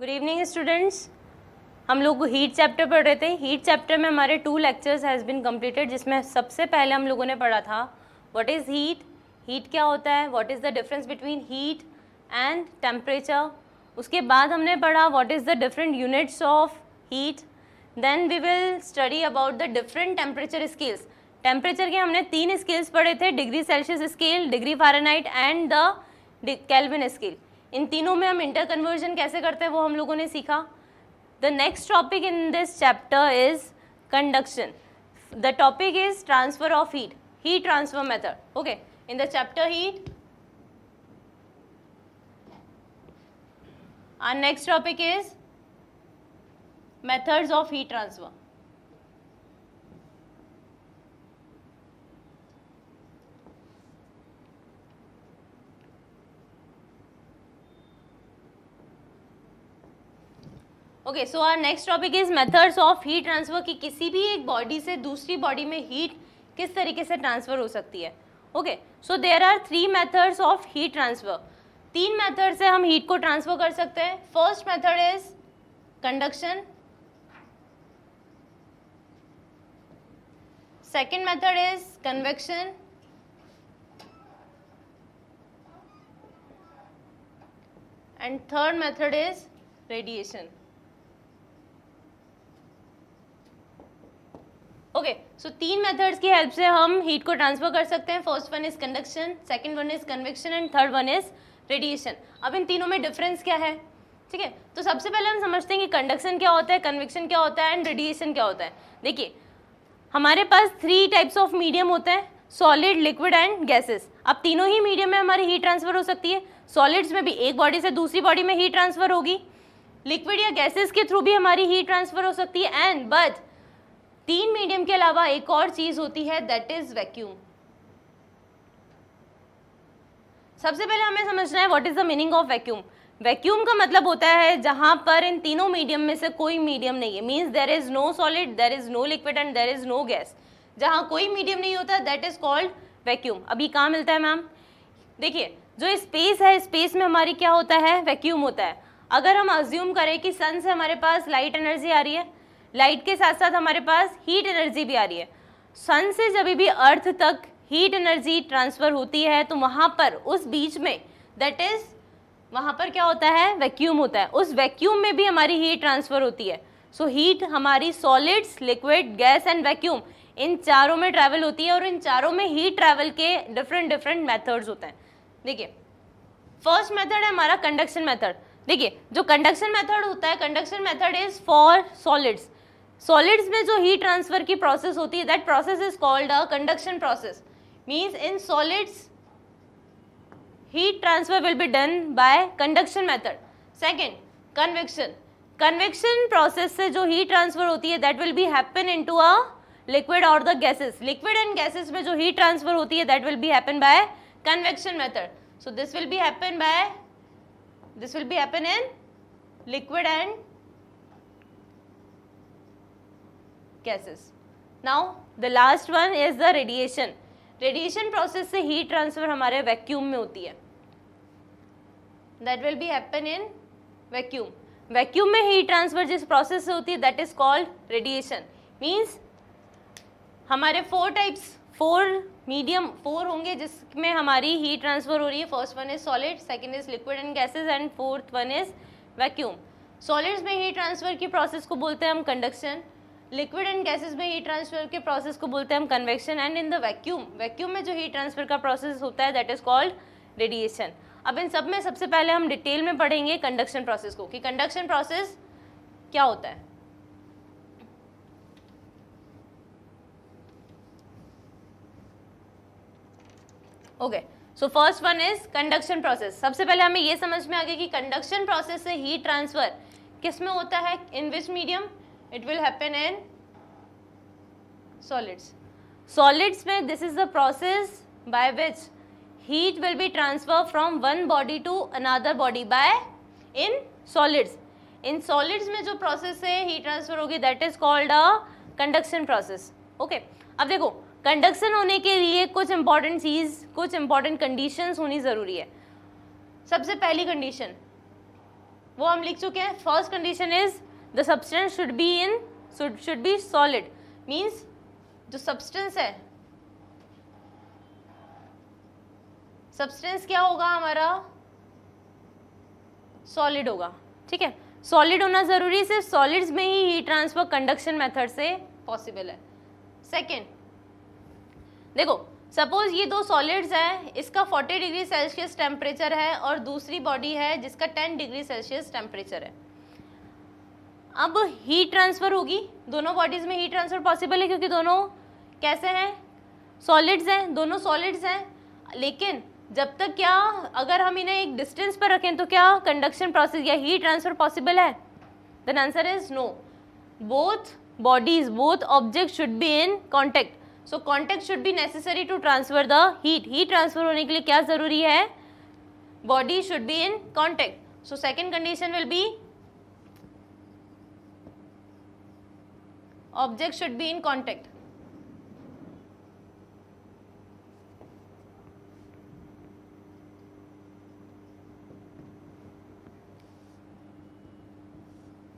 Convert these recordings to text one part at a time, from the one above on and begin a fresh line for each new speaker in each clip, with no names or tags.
Good evening students हम लोग heat chapter पढ़ रहे थे हीट चैप्टर में हमारे two lectures has been completed जिसमें सबसे पहले हम लोगों ने पढ़ा था व्हाट इज़ हीट हीट क्या होता है what is the difference between heat and temperature उसके बाद हमने पढ़ा what is the different units of heat then we will study about the different temperature scales temperature के हमने तीन स्केल्स पढ़े थे degree Celsius scale degree Fahrenheit and the Kelvin scale इन तीनों में हम इंटर कन्वर्जन कैसे करते हैं वो हम लोगों ने सीखा the next topic in this chapter is conduction the topic is transfer of heat heat transfer method okay in the chapter heat our next topic is methods of heat transfer okay so our next topic is methods of heat transfer कि किसी भी एक body से दूसरी body में heat किस तरीके से ट्रांसफ़र हो सकती है okay so there are three methods of heat transfer तीन मेथड से हम हीट को ट्रांसफ़र कर सकते हैं first method is conduction second method is convection and third method is radiation okay so तीन मेथड्स की हेल्प से हम हीट को ट्रांसफर कर सकते हैं first one is conduction second one is convection and third one is radiation अब इन तीनों में डिफरेंस क्या है ठीक है तो सबसे पहले हम समझते हैं कि कंडक्शन क्या होता है कन्वेक्शन क्या होता है एंड रेडिएशन क्या होता है देखिए हमारे पास थ्री टाइप्स ऑफ मीडियम होते हैं सॉलिड लिक्विड एंड गैसेस अब तीनों ही मीडियम में हमारी हीट ट्रांसफर हो सकती है सॉलिड्स में भी एक बॉडी से दूसरी बॉडी में हीट ट्रांसफर होगी लिक्विड या गैसेस के थ्रू भी हमारी हीट ट्रांसफर हो सकती है एंड बट तीन मीडियम के अलावा एक और चीज़ होती है दैट इज़ वैक्यूम सबसे पहले हमें समझना है what is the meaning of vacuum vacuum का मतलब होता है जहां पर इन तीनों मीडियम में से कोई मीडियम नहीं है means there is no solid there is no liquid and there is no gas जहां कोई मीडियम नहीं होता दैट इज़ कॉल्ड वैक्यूम अभी कहाँ मिलता है मैम देखिए जो स्पेस है स्पेस में हमारी क्या होता है वैक्यूम होता है अगर हम अज्यूम करें कि सन से हमारे पास लाइट एनर्जी आ रही है लाइट के साथ साथ हमारे पास हीट एनर्जी भी आ रही है सन से जब भी अर्थ तक हीट एनर्जी ट्रांसफ़र होती है तो वहाँ पर उस बीच में दैट इज़ वहाँ पर क्या होता है वैक्यूम होता है उस वैक्यूम में भी हमारी हीट ट्रांसफ़र होती है सो so, हीट हमारी solids liquid gas and vacuum इन चारों में ट्रैवल होती है और इन चारों में हीट ट्रैवल के डिफरेंट डिफरेंट मेथड्स होते हैं देखिए फर्स्ट मेथड है हमारा कंडक्शन मेथड देखिए जो कंडक्शन मेथड होता है conduction method is for solids solids में जो हीट ट्रांसफर की प्रोसेस होती है that process is called a conduction process means in solids heat transfer will be done by conduction method second convection convection process से जो heat transfer होती है that will be happen in to a liquid और the gases liquid and gases में जो heat transfer होती है that will be happen bye convection method so this will be happen by this will be happen in liquid and gases now the last one is the radiation radiation process से heat transfer हमारे vacuum में होती है that will be happen in vacuum vacuum में heat transfer जिस process से होती है that is called radiation means हमारे four types four medium four होंगे जिसमें हमारी हीट ट्रांसफर हो रही है first one is solid second is liquid and gases and fourth one is vacuum solids में हीट ट्रांसफर की प्रोसेस को बोलते हैं हम कंडक्शन लिक्विड एंड गैसेस में हीट ट्रांसफर के प्रोसेस को बोलते हैं हम convection and in the vacuum vacuum में जो हीट ट्रांसफर का प्रोसेस होता है दैट इज कॉल्ड रेडिएशन अब इन सब में सबसे पहले हम डिटेल में पढ़ेंगे कंडक्शन प्रोसेस को कि कंडक्शन प्रोसेस क्या होता है okay so first one is conduction process सबसे पहले हमें यह समझ में आ गया कि कंडक्शन प्रोसेस से हीट ट्रांसफर किस में होता है in which medium it will happen in solids solids में this is the process by which heat will be transfer from one body to another body by in solids in solids में जो process है heat transfer होगी that is called a conduction process okay अब देखो conduction होने के लिए कुछ इंपॉर्टेंट चीज कुछ इंपॉर्टेंट कंडीशंस होनी जरूरी है सबसे पहली कंडीशन वो हम लिख चुके हैं first condition is the substance should be in should be solid means जो सब्सटेंस है सब्सटेंस क्या होगा हमारा सॉलिड होगा ठीक है सॉलिड होना ज़रूरी सिर्फ सॉलिड्स में ही हीट ट्रांसफर कंडक्शन मेथड से पॉसिबल है सेकेंड देखो सपोज ये दो सॉलिड्स हैं इसका 40 डिग्री सेल्सियस टेम्परेचर है और दूसरी बॉडी है जिसका 10 डिग्री सेल्सियस टेम्परेचर है अब हीट ट्रांसफ़र होगी दोनों बॉडीज़ में हीट ट्रांसफ़र पॉसिबल है क्योंकि दोनों कैसे हैं सॉलिड्स हैं दोनों सॉलिड्स हैं लेकिन जब तक क्या अगर हम इन्हें एक डिस्टेंस पर रखें तो क्या कंडक्शन प्रोसेस या हीट ट्रांसफ़र पॉसिबल है then answer is no both bodies both object should be in contact so contact should be necessary to transfer the heat heat transfer होने के लिए क्या ज़रूरी है body should be in contact so second condition will be object should be in contact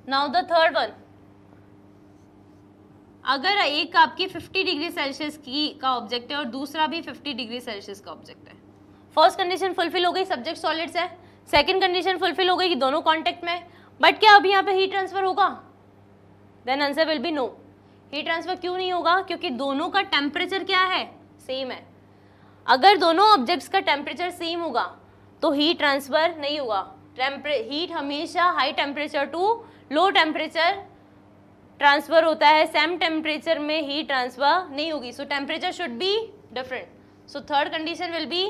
now the third one अगर एक आपकी 50 degree Celsius की का ऑब्जेक्ट है और दूसरा भी 50 डिग्री सेल्सियस का ऑब्जेक्ट है फर्स्ट कंडीशन फुलफिल हो गई सब्जेक्ट सॉलिड्स है सेकंड कंडीशन फुलफिल हो गई कि दोनों कांटेक्ट में बट क्या अब यहाँ पे हीट ट्रांसफर होगा then answer will be no heat transfer क्यों नहीं होगा क्योंकि दोनों का टेम्परेचर क्या है सेम है अगर दोनों ऑब्जेक्ट्स का टेम्परेचर सेम होगा तो हीट ट्रांसफर नहीं होगा हीट हमेशा high temperature to low temperature transfer होता है सेम टेम्परेचर में हीट ट्रांसफर नहीं होगी so temperature should be different so third condition will be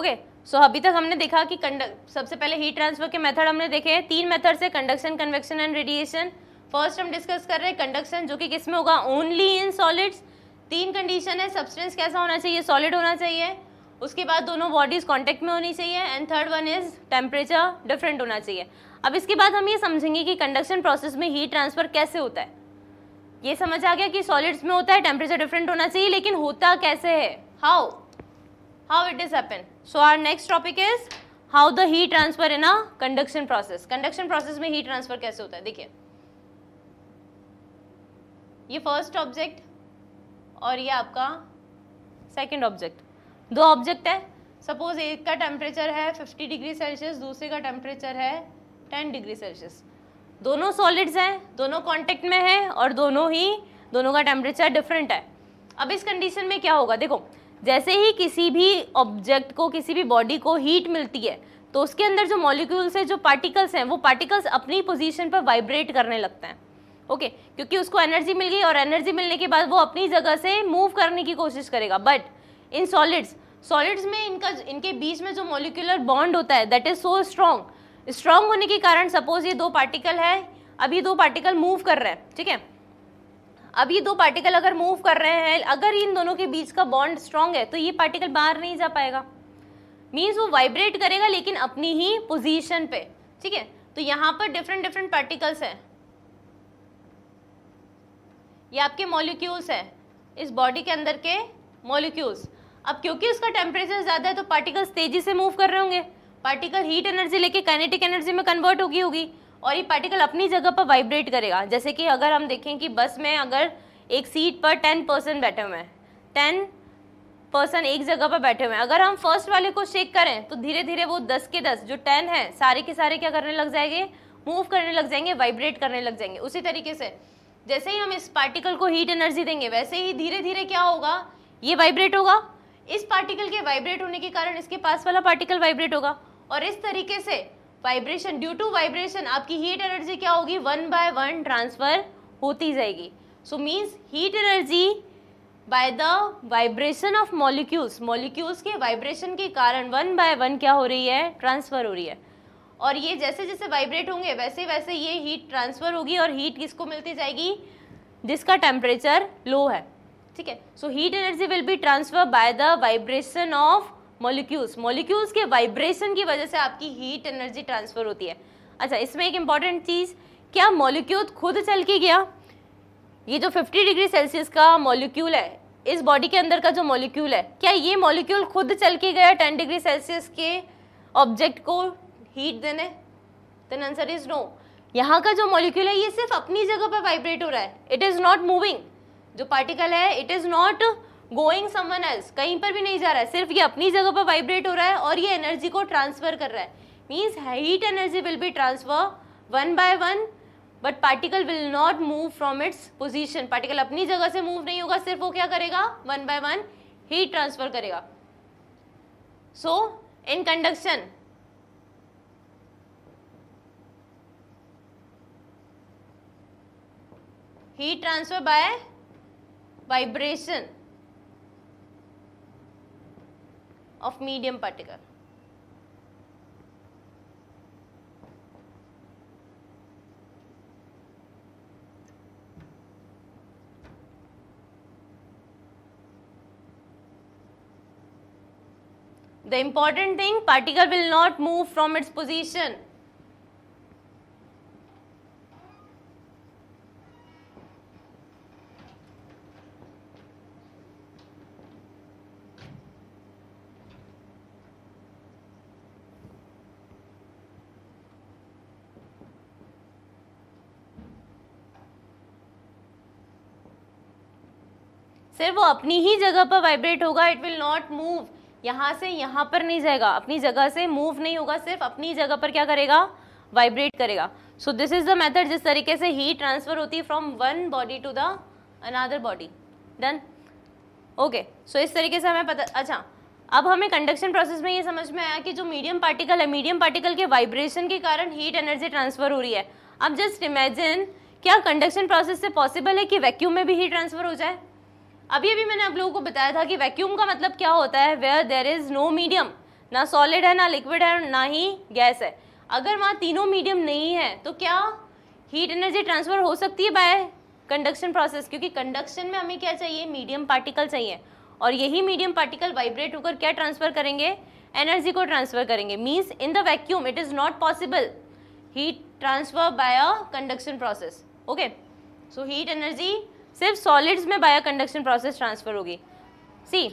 okay so अभी तक हमने देखा कि सबसे पहले हीट ट्रांसफर के मेथड हमने देखे तीन मेथड से conduction convection and radiation first हम डिस्कस कर रहे हैं कंडक्शन जो कि किस में होगा ओनली इन सॉलिड्स तीन कंडीशन है सब्सटेंस कैसा होना चाहिए सॉलिड होना चाहिए उसके बाद दोनों बॉडीज कॉन्टेक्ट में होनी चाहिए and third one is temperature different होना चाहिए अब इसके बाद हम ये समझेंगे कि कंडक्शन प्रोसेस में हीट ट्रांसफर कैसे होता है ये समझ आ गया कि सॉलिड्स में होता है टेम्परेचर डिफरेंट होना चाहिए लेकिन होता कैसे है how how it is happen so our next topic is how the heat transfer in a conduction process conduction process mein heat transfer kaise hota hai dekhiye ये फर्स्ट ऑब्जेक्ट और ये आपका सेकेंड ऑब्जेक्ट दो object है suppose एक का temperature है 50 degree Celsius दूसरे का टेम्परेचर है 10 डिग्री सेल्सियस दोनों सॉलिड्स हैं दोनों कॉन्टेक्ट में हैं और दोनों ही दोनों का टेम्परेचर डिफरेंट है अब इस कंडीशन में क्या होगा देखो जैसे ही किसी भी ऑब्जेक्ट को किसी भी बॉडी को हीट मिलती है तो उसके अंदर जो मॉलिक्यूल्स है जो पार्टिकल्स हैं वो पार्टिकल्स अपनी पोजीशन पर वाइब्रेट करने लगते हैं ओके okay, क्योंकि उसको एनर्जी मिल गई और एनर्जी मिलने के बाद वो अपनी जगह से मूव करने की कोशिश करेगा बट इन सॉलिड्स सॉलिड्स में इनका इनके बीच में जो मॉलिक्यूलर बॉन्ड होता है that is so strong strong होने के कारण सपोज ये दो पार्टिकल है अभी दो पार्टिकल मूव कर रहे हैं ठीक है अब ये दो पार्टिकल अगर मूव कर रहे हैं अगर इन दोनों के बीच का बॉन्ड स्ट्रांग है तो ये पार्टिकल बाहर नहीं जा पाएगा मीन्स वो वाइब्रेट करेगा लेकिन अपनी ही पोजिशन पे ठीक है तो यहाँ पर डिफरेंट डिफरेंट पार्टिकल्स हैं ये आपके मॉलिक्यूल्स हैं इस बॉडी के अंदर के मॉलिक्यूल्स अब क्योंकि उसका टेम्परेचर ज़्यादा है तो पार्टिकल्स तेज़ी से मूव कर रहे होंगे पार्टिकल हीट एनर्जी लेके काइनेटिक एनर्जी में कन्वर्ट होगी होगी और ये पार्टिकल अपनी जगह पर वाइब्रेट करेगा जैसे कि अगर हम देखें कि बस में अगर एक सीट पर टेन पर्सन बैठे हुए हैं टेन पर्सन एक जगह पर बैठे हुए हैं अगर हम फर्स्ट वाले को शेक करें तो धीरे धीरे वो दस के दस जो टेन है सारे के सारे क्या करने लग जाएंगे मूव करने लग जाएंगे वाइब्रेट करने लग जाएंगे उसी तरीके से जैसे ही हम इस पार्टिकल को हीट एनर्जी देंगे वैसे ही धीरे धीरे क्या होगा ये वाइब्रेट होगा इस पार्टिकल के वाइब्रेट होने के कारण इसके पास वाला पार्टिकल वाइब्रेट होगा और इस तरीके से वाइब्रेशन ड्यू टू वाइब्रेशन आपकी हीट एनर्जी क्या होगी वन बाय वन ट्रांसफ़र होती जाएगी so means heat energy by the vibration of molecules molecules के वाइब्रेशन के कारण वन बाय वन क्या हो रही है ट्रांसफ़र हो रही है और ये जैसे जैसे वाइब्रेट होंगे वैसे वैसे ये हीट ट्रांसफ़र होगी और हीट किसको मिलती जाएगी जिसका टेम्परेचर लो है ठीक है so heat energy will be transfer by the vibration of molecules molecules के वाइब्रेशन की वजह से आपकी हीट एनर्जी ट्रांसफर होती है अच्छा इसमें एक इंपॉर्टेंट चीज़ क्या मॉलिक्यूल खुद चल के गया ये जो 50 डिग्री सेल्सियस का मॉलिक्यूल है इस बॉडी के अंदर का जो मॉलिक्यूल है क्या ये मॉलिक्यूल खुद चल के गया 10 डिग्री सेल्सियस के ऑब्जेक्ट को हीट देने देन आंसर इज नो यहाँ का जो मॉलिक्यूल है ये सिर्फ अपनी जगह पर वाइब्रेट हो रहा है इट इज़ नॉट मूविंग जो पार्टिकल है it is not going someone else कहीं पर भी नहीं जा रहा है सिर्फ ये अपनी जगह पर वाइब्रेट हो रहा है और ये एनर्जी को ट्रांसफर कर रहा है means heat energy will be transfer one by one but particle will not move from its position particle अपनी जगह से मूव नहीं होगा सिर्फ वो क्या करेगा one by one heat transfer करेगा so in conduction heat transfer by vibration of medium particle. The important thing, particle will not move from its position. सिर्फ वो अपनी ही जगह पर वाइब्रेट होगा इट विल नॉट मूव यहाँ से यहाँ पर नहीं जाएगा अपनी जगह से मूव नहीं होगा सिर्फ अपनी जगह पर क्या करेगा वाइब्रेट करेगा so this is the method जिस तरीके से हीट ट्रांसफर होती है from one body to the another body done okay so इस तरीके से हमें पता अच्छा अब हमें कंडक्शन प्रोसेस में ये समझ में आया कि जो मीडियम पार्टिकल है मीडियम पार्टिकल के वाइब्रेशन के कारण हीट एनर्जी ट्रांसफर हो रही है अब जस्ट इमेजिन क्या कंडक्शन प्रोसेस से पॉसिबल है कि वैक्यूम में भी हीट ट्रांसफर हो जाए अभी अभी मैंने आप लोगों को बताया था कि वैक्यूम का मतलब क्या होता है where there is no medium ना सॉलिड है ना लिक्विड है ना ही गैस है अगर वहाँ तीनों मीडियम नहीं है तो क्या हीट एनर्जी ट्रांसफ़र हो सकती है बाय कंडक्शन प्रोसेस क्योंकि कंडक्शन में हमें क्या चाहिए मीडियम पार्टिकल चाहिए और यही मीडियम पार्टिकल वाइब्रेट होकर क्या ट्रांसफ़र करेंगे एनर्जी को ट्रांसफ़र करेंगे means in the vacuum it is not possible heat transfer by a conduction process okay so heat energy सिर्फ सॉलिड्स में बायोकंडक्शन प्रोसेस ट्रांसफ़र होगी सी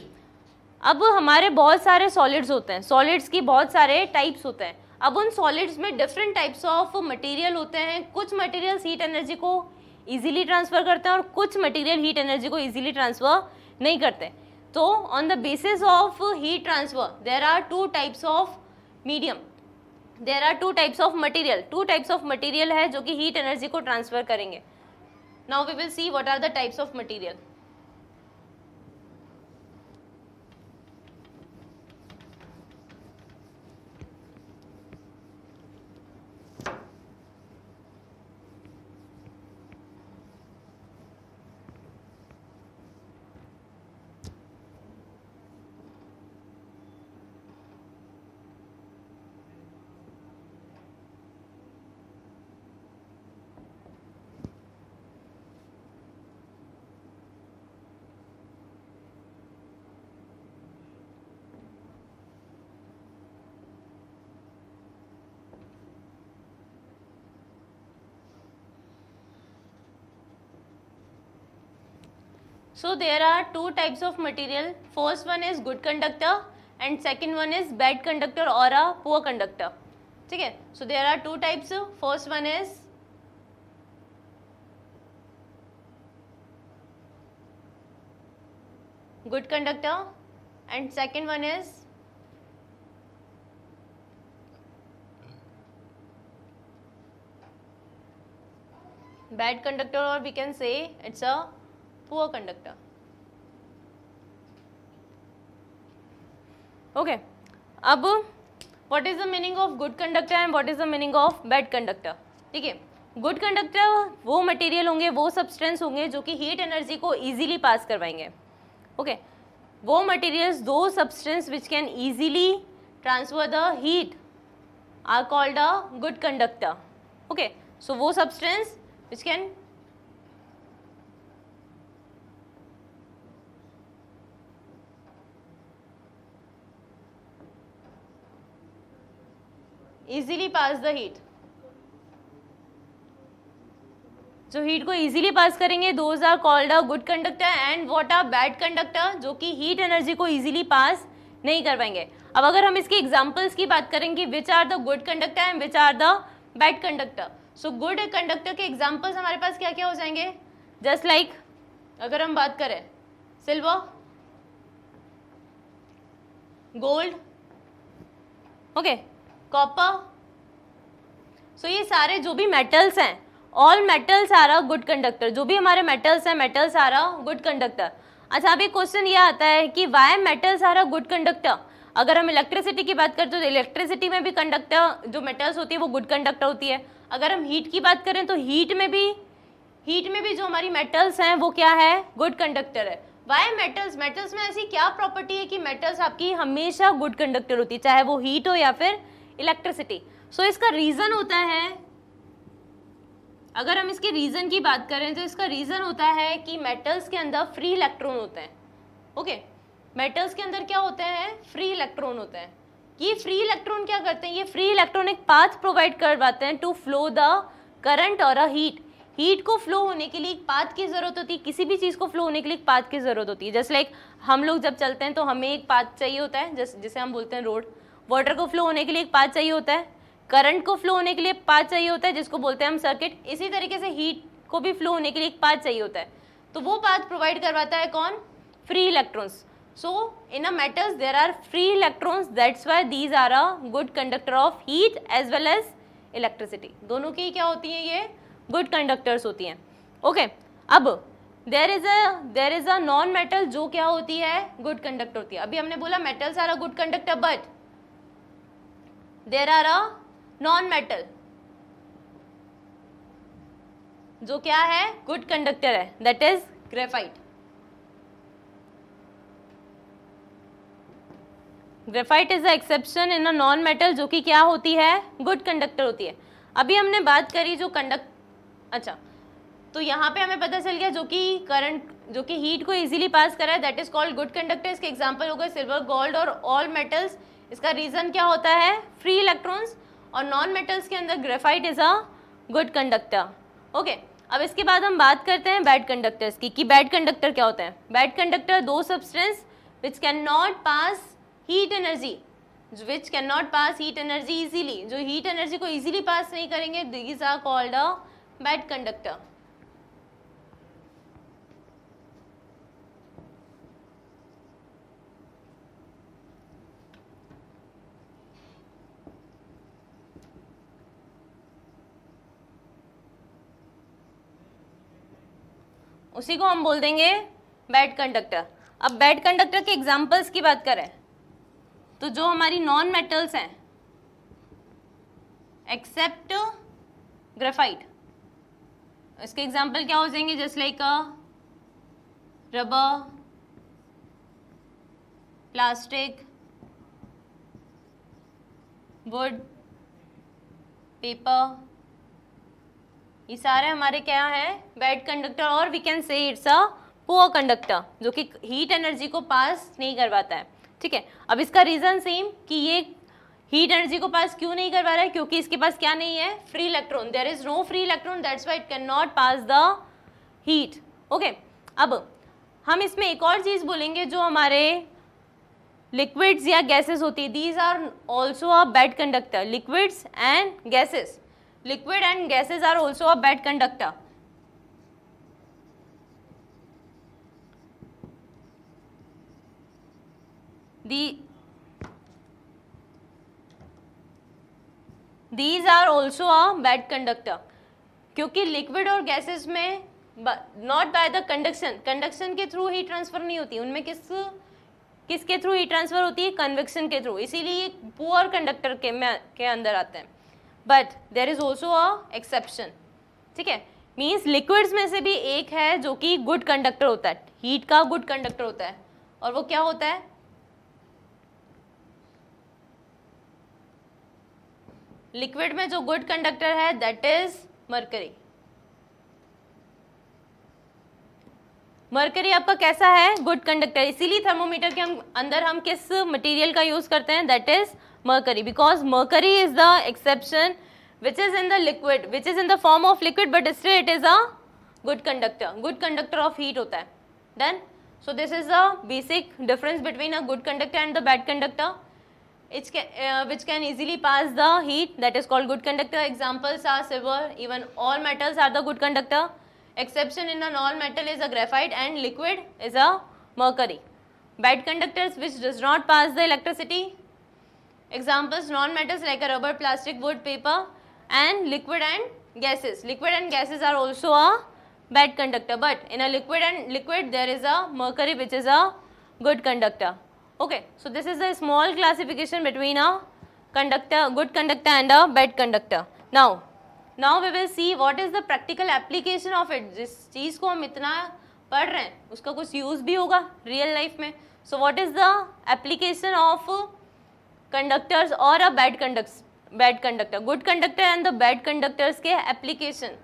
अब हमारे बहुत सारे सॉलिड्स होते हैं सॉलिड्स की बहुत सारे टाइप्स होते हैं अब उन सॉलिड्स में डिफरेंट टाइप्स ऑफ मटेरियल होते हैं कुछ मटेरियल हीट एनर्जी को इजीली ट्रांसफ़र करते हैं और कुछ मटेरियल हीट एनर्जी को इजीली ट्रांसफ़र नहीं करते तो on the basis of heat transfer there are two types of medium there are two types of material two types of material है जो कि हीट एनर्जी को ट्रांसफ़र करेंगे Now we will see what are the types of material. So there are two types of material. First one is good conductor and second one is bad conductor or a poor conductor. Okay. So there are two types. First one is good conductor and second one is bad conductor or we can say it's a poor conductor. Okay. अब what is the meaning of good conductor and what is the meaning of bad conductor? ठीक है good conductor वो material होंगे वो substance होंगे जो कि heat energy को इजीली पास करवाएंगे ओके वो materials those substance which can easily transfer the heat are called a good conductor okay so वो substance which can easily pass the heat जो हीट को इजीली पास करेंगे those are called a good conductor and what are bad conductor जो कि heat energy को easily pass नहीं कर पाएंगे अब अगर हम इसके एग्जाम्पल्स की बात करेंगे which are the good conductor and which are the bad conductor so good conductor के एग्जाम्पल्स हमारे पास क्या क्या हो जाएंगे जस्ट लाइक like, अगर हम बात करें silver gold okay okay. Copper so ये सारे जो भी मेटल्स हैं all metals are a good conductor जो भी हमारे मेटल्स हैं metals are a good conductor अच्छा अभी क्वेश्चन ये आता है कि why metals are a good conductor अगर हम इलेक्ट्रिसिटी की बात करते हैं तो इलेक्ट्रिसिटी में भी कंडक्टर जो मेटल्स होती है वो गुड कंडक्टर होती है अगर हम हीट की बात करें तो हीट में भी हीट में भी जो हमारी मेटल्स हैं वो क्या है गुड कंडक्टर है वाई मेटल्स मेटल्स में ऐसी क्या प्रॉपर्टी है कि मेटल्स आपकी हमेशा गुड कंडक्टर होती है चाहे वो हीट हो या फिर इलेक्ट्रिसिटी सो इसका रीज़न होता है अगर हम इसके रीज़न की बात करें तो इसका रीज़न होता है कि मेटल्स के अंदर फ्री इलेक्ट्रॉन होते हैं ओके मेटल्स के अंदर क्या होते हैं फ्री इलेक्ट्रॉन होते हैं ये फ्री इलेक्ट्रॉन क्या करते हैं ये फ्री इलेक्ट्रॉनिक पाथ प्रोवाइड करवाते हैं टू फ्लो द करंट और अ हीट हीट को फ्लो होने के लिए एक पाथ की ज़रूरत होती है किसी भी चीज़ को फ्लो होने के लिए एक पाथ की ज़रूरत होती है जैसे लाइक हम लोग जब चलते हैं तो हमें एक पाथ चाहिए होता है जैसे जिसे हम बोलते हैं रोड वाटर को फ्लो होने के लिए एक पाथ चाहिए होता है करंट को फ्लो होने के लिए पाथ चाहिए होता है जिसको बोलते हैं हम सर्किट इसी तरीके से हीट को भी फ्लो होने के लिए एक पाथ चाहिए होता है तो वो पाथ प्रोवाइड करवाता है कौन free electrons so in a metals there are free electrons that's why these are a good conductor of heat as well as electricity दोनों की क्या होती है ये गुड कंडक्टर्स होती हैं ओके okay, अब there is a there is a non metal जो क्या होती है गुड कंडक्टर होती है अभी हमने बोला metals are a good conductor but there are a non metal जो क्या है गुड कंडक्टर है that is graphite graphite is a exception in a non metal जो कि क्या होती है गुड कंडक्टर होती है अभी हमने बात करी जो कंडक्ट अच्छा तो यहाँ पे हमें पता चल गया जो कि करंट जो कि हीट को इजीली पास करा है that is called good conductor इसके एग्जांपल हो गए सिल्वर गोल्ड और ऑल मेटल्स इसका रीज़न क्या होता है फ्री इलेक्ट्रॉन्स और नॉन मेटल्स के अंदर graphite is a good conductor okay अब इसके बाद हम बात करते हैं बैड कंडक्टर्स की कि बैड कंडक्टर क्या होता है bad conductor those substance which can not pass heat energy which can not pass heat energy easily जो हीट एनर्जी को इजीली पास नहीं करेंगे these are called a bad conductor उसी को हम बोल देंगे बैड कंडक्टर अब बैड कंडक्टर के एग्जाम्पल्स की बात करें तो जो हमारी नॉन मेटल्स हैं एक्सेप्ट ग्रेफाइट इसके एग्जाम्पल क्या हो जाएंगे just like rubber plastic wood paper ये सारे हमारे क्या है बैड कंडक्टर और we can say it's a poor conductor जो कि हीट एनर्जी को पास नहीं करवाता है ठीक है अब इसका रीज़न सेम कि ये हीट एनर्जी को पास क्यों नहीं करवा रहा है क्योंकि इसके पास क्या नहीं है free electron there is no free electron that's why it can not pass the heat okay अब हम इसमें एक और चीज़ बोलेंगे जो हमारे लिक्विड्स या गैसेस होती है these are also a bad conductor liquids and gases liquid and gases are also a bad conductor these are also a bad conductor क्योंकि लिक्विड और गैसेस में not by the conduction conduction के through ही transfer नहीं होती उनमें किस किसके थ्रू ही ट्रांसफर होती है कन्वेक्शन के थ्रू इसीलिए पुअर कंडक्टर के में के अंदर आते हैं but there is also a exception ठीक है मीन्स लिक्विड्स में से भी एक है जो कि गुड कंडक्टर होता है हीट का गुड कंडक्टर होता है और वो क्या होता है लिक्विड में जो गुड कंडक्टर है दैट इज मरकरी मरकरी आपका कैसा है गुड कंडक्टर इसीलिए थर्मोमीटर के हम अंदर हम किस मटेरियल का यूज करते हैं that is mercury because mercury is the exception which is in the liquid which is in the form of liquid but still it is a good conductor good conductor of heat hota hai then so this is the basic difference between a good conductor and the bad conductor which can, uh, which can easily pass the heat that is called good conductor examples are silver even all metals are the good conductor exception in a non-metal is a graphite and liquid is a mercury bad conductors which does not pass the electricity examples non metals like a rubber plastic wood paper and liquid and gases liquid and gases are also a bad conductor but in a liquid and liquid there is a mercury which is a good conductor okay so this is the small classification between a conductor good conductor and a bad conductor now now we will see what is the practical application of it जिस चीज़ को हम इतना पढ़ रहे हैं उसका कुछ use भी होगा रियल लाइफ में so what is the application of conductors और uh bad conduct bad conductor good conductor and the bad conductors के एप्लीकेशन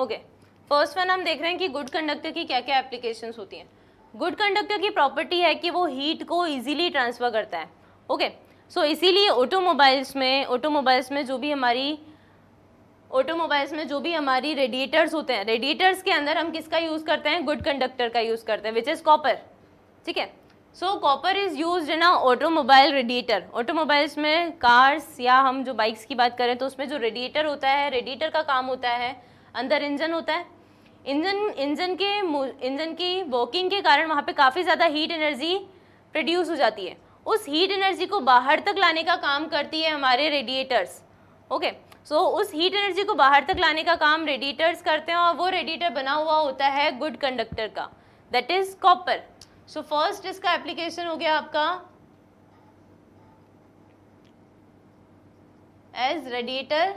ओके फर्स्ट वन हम देख रहे हैं कि गुड कंडक्टर की क्या क्या एप्लीकेशन होती हैं गुड कंडक्टर की प्रॉपर्टी है कि वो हीट को ईजिली ट्रांसफ़र करता है ओके सो इसीलिए ऑटोमोबाइल्स में ऑटोमोबाइल्स में जो भी हमारी ऑटोमोबाइल्स में जो भी हमारी रेडिएटर्स होते हैं रेडिएटर्स के अंदर हम किसका यूज़ करते हैं गुड कंडक्टर का यूज़ करते हैं विच इज़ कॉपर ठीक है so copper is use in automobile radiator automobiles में कार्स या हम जो बाइक्स की बात करें तो उसमें जो रेडिएटर होता है रेडिएटर का काम होता है अंदर इंजन होता है इंजन इंजन के इंजन की वॉकिंग के कारण वहाँ पे काफ़ी ज़्यादा हीट एनर्जी प्रोड्यूस हो जाती है उस हीट एनर्जी को बाहर तक लाने का काम करती है हमारे रेडिएटर्स ओके सो उस हीट एनर्जी को बाहर तक लाने का काम रेडिएटर्स करते हैं और वो रेडिएटर बना हुआ होता है गुड कंडक्टर का that is copper so first इसका एप्लीकेशन हो गया आपका as radiator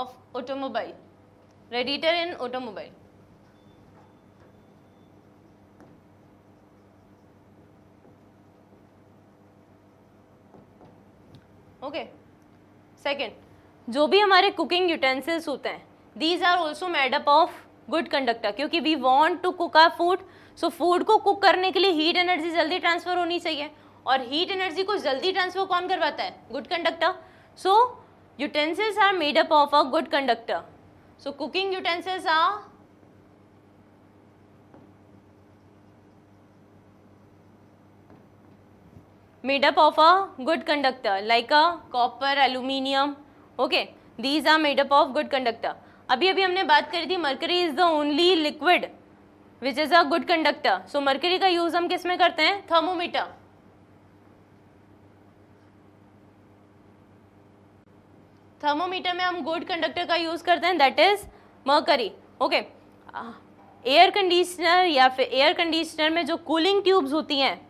of automobile radiator in automobile okay okay. Second जो भी हमारे कुकिंग यूटेंसिल्स होते हैं these are also made up of good conductor क्योंकि we want to cook our food so food को कुक करने के लिए हीट एनर्जी जल्दी ट्रांसफर होनी चाहिए और हीट एनर्जी को जल्दी ट्रांसफर कौन करवाता है good conductor so utensils are made up of a good conductor so cooking utensils are made up of a good conductor like a copper aluminium okay these are made up of good conductor अभी अभी हमने बात करी थी mercury is the only liquid which is a good conductor so mercury का use हम किस में करते हैं थर्मोमीटर थर्मोमीटर में हम गुड कंडक्टर का यूज़ करते हैं that is mercury okay air conditioner या फिर एयर कंडीशनर में जो कूलिंग ट्यूब्स होती हैं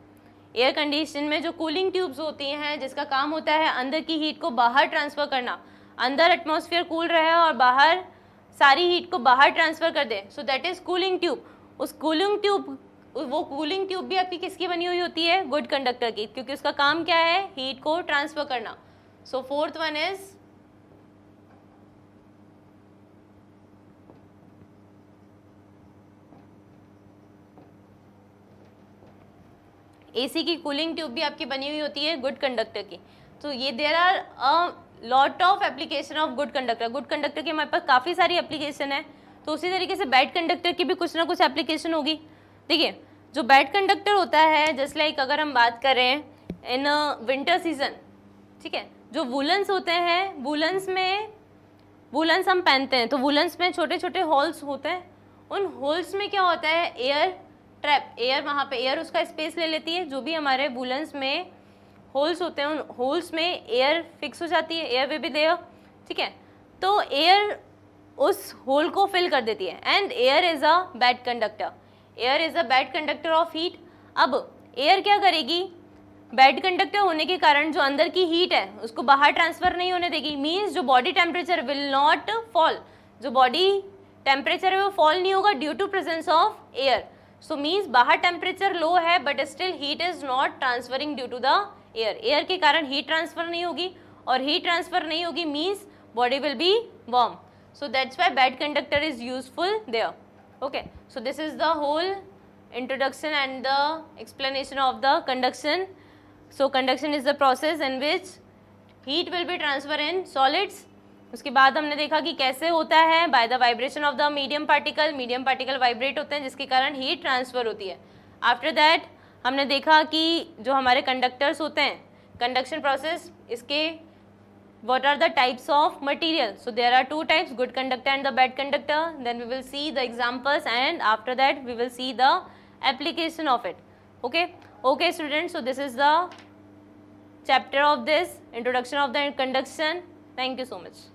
एयर कंडीशन में जो कूलिंग ट्यूब्स होती हैं जिसका काम होता है अंदर की हीट को बाहर ट्रांसफ़र करना अंदर एटमोसफियर कूल रहे और बाहर सारी हीट को बाहर ट्रांसफ़र कर दें so that is cooling tube उस कूलिंग ट्यूब वो कूलिंग ट्यूब भी आपकी किसकी बनी हुई होती है गुड कंडक्टर की क्योंकि उसका काम क्या है हीट को ट्रांसफ़र करना so fourth one is AC की कूलिंग ट्यूब भी आपकी बनी हुई होती है गुड कंडक्टर की तो ये there are a lot of application of good conductor good conductor की हमारे पास काफ़ी सारी एप्लीकेशन है तो उसी तरीके से बैड कंडक्टर की भी कुछ ना कुछ एप्लीकेशन होगी देखिए जो बैड कंडक्टर होता है जस्ट लाइक अगर हम बात करें इन विंटर सीजन ठीक है जो वुलन्स होते हैं वुलन्स में वुलन्स हम पहनते हैं तो वुलन्स में छोटे छोटे होल्स होते हैं उन होल्स में क्या होता है एयर ट्रैप एयर वहाँ पे एयर उसका स्पेस ले लेती है जो भी हमारे बुलन्स में होल्स होते हैं उन होल्स में एयर फिक्स हो जाती है एयर वे भी देयर ठीक है तो एयर उस होल को फिल कर देती है and air is a bad conductor air is a bad conductor of heat अब एयर क्या करेगी बैड कंडक्टर होने के कारण जो अंदर की हीट है उसको बाहर ट्रांसफ़र नहीं होने देगी मीन्स जो body temperature will not fall जो बॉडी टेम्परेचर है वो फॉल नहीं होगा due to presence of air so means बाहर टेम्परेचर लो है but still heat is not transferring due to the air air के कारण हीट ट्रांसफर नहीं होगी और हीट ट्रांसफर नहीं होगी means body will be warm so that's why bad conductor is useful there okay so this is the whole introduction and the explanation of the conduction so conduction is the process in which heat will be transfer in solids उसके बाद हमने देखा कि कैसे होता है by the vibration of the medium particle medium particle vibrate होते हैं जिसके कारण हीट ट्रांसफर होती है आफ्टर दैट हमने देखा कि जो हमारे कंडक्टर्स होते हैं कंडक्शन प्रोसेस इसके what are the types of material so there are two types good conductor and the bad conductor then we will see the examples and after that we will see the application of it okay okay student so this is the chapter of this introduction of the conduction thank you so much